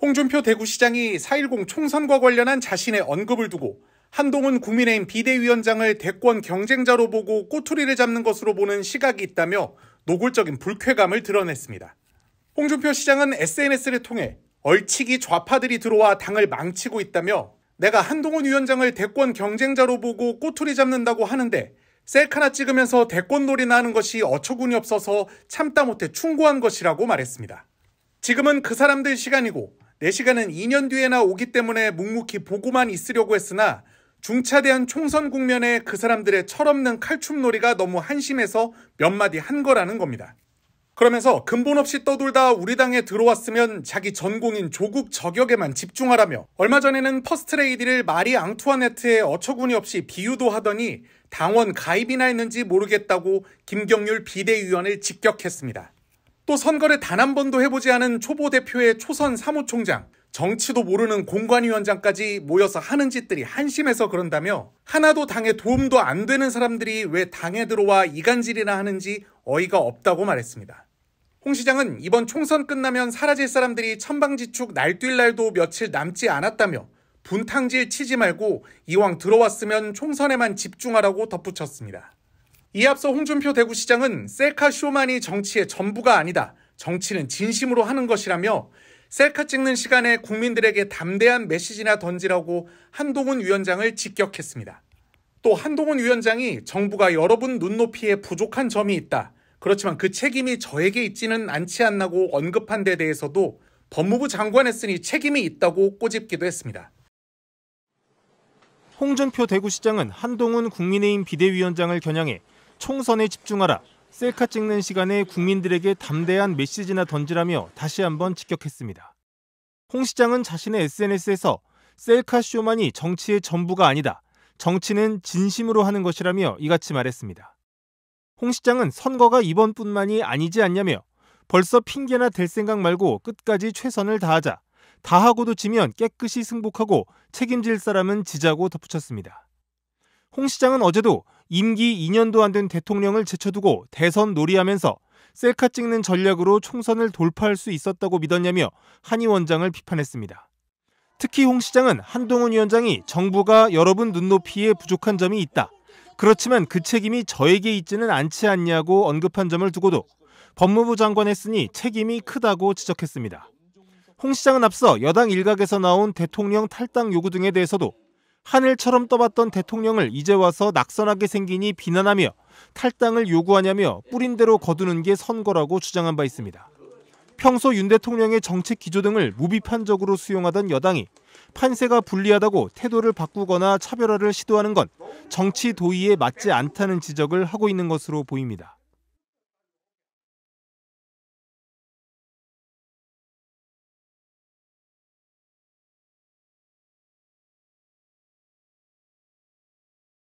홍준표 대구시장이 4.10 총선과 관련한 자신의 언급을 두고 한동훈 국민의힘 비대위원장을 대권 경쟁자로 보고 꼬투리를 잡는 것으로 보는 시각이 있다며 노골적인 불쾌감을 드러냈습니다. 홍준표 시장은 SNS를 통해 얼치기 좌파들이 들어와 당을 망치고 있다며 내가 한동훈 위원장을 대권 경쟁자로 보고 꼬투리 잡는다고 하는데 셀카나 찍으면서 대권놀이나 하는 것이 어처구니 없어서 참다 못해 충고한 것이라고 말했습니다. 지금은 그 사람들 시간이고 내시간은 2년 뒤에나 오기 때문에 묵묵히 보고만 있으려고 했으나 중차대한 총선 국면에 그 사람들의 철없는 칼춤놀이가 너무 한심해서 몇 마디 한 거라는 겁니다. 그러면서 근본 없이 떠돌다 우리 당에 들어왔으면 자기 전공인 조국 저격에만 집중하라며 얼마 전에는 퍼스트레이디를 마리 앙투아네트에 어처구니 없이 비유도 하더니 당원 가입이나 했는지 모르겠다고 김경률 비대위원을 직격했습니다. 또 선거를 단 한 번도 해보지 않은 초보 대표의 초선 사무총장, 정치도 모르는 공관위원장까지 모여서 하는 짓들이 한심해서 그런다며 하나도 당에 도움도 안 되는 사람들이 왜 당에 들어와 이간질이나 하는지 어이가 없다고 말했습니다. 홍 시장은 이번 총선 끝나면 사라질 사람들이 천방지축 날뛸 날도 며칠 남지 않았다며 분탕질 치지 말고 이왕 들어왔으면 총선에만 집중하라고 덧붙였습니다. 이 앞서 홍준표 대구시장은 셀카 쇼만이 정치의 전부가 아니다. 정치는 진심으로 하는 것이라며 셀카 찍는 시간에 국민들에게 담대한 메시지나 던지라고 한동훈 위원장을 직격했습니다. 또 한동훈 위원장이 정부가 여러분 눈높이에 부족한 점이 있다. 그렇지만 그 책임이 저에게 있지는 않지 않나고 언급한 데 대해서도 법무부 장관했으니 책임이 있다고 꼬집기도 했습니다. 홍준표 대구시장은 한동훈 국민의힘 비대위원장을 겨냥해 총선에 집중하라. 셀카 찍는 시간에 국민들에게 담대한 메시지나 던지라며 다시 한번 직격했습니다. 홍 시장은 자신의 SNS에서 셀카 쇼만이 정치의 전부가 아니다. 정치는 진심으로 하는 것이라며 이같이 말했습니다. 홍 시장은 선거가 이번뿐만이 아니지 않냐며 벌써 핑계나 될 생각 말고 끝까지 최선을 다하자. 다하고도 지면 깨끗이 승복하고 책임질 사람은 지자고 덧붙였습니다. 홍 시장은 어제도 임기 2년도 안 된 대통령을 제쳐두고 대선 놀이하면서 셀카 찍는 전략으로 총선을 돌파할 수 있었다고 믿었냐며 한 위원장을 비판했습니다. 특히 홍 시장은 한동훈 위원장이 정부가 여러분 눈높이에 부족한 점이 있다. 그렇지만 그 책임이 저에게 있지는 않지 않냐고 언급한 점을 두고도 법무부 장관 했으니 책임이 크다고 지적했습니다. 홍 시장은 앞서 여당 일각에서 나온 대통령 탈당 요구 등에 대해서도 하늘처럼 떠봤던 대통령을 이제 와서 낙선하게 생기니 비난하며 탈당을 요구하냐며 뿌린 대로 거두는 게 선거라고 주장한 바 있습니다. 평소 윤 대통령의 정책 기조 등을 무비판적으로 수용하던 여당이 판세가 불리하다고 태도를 바꾸거나 차별화를 시도하는 건 정치 도의에 맞지 않다는 지적을 하고 있는 것으로 보입니다.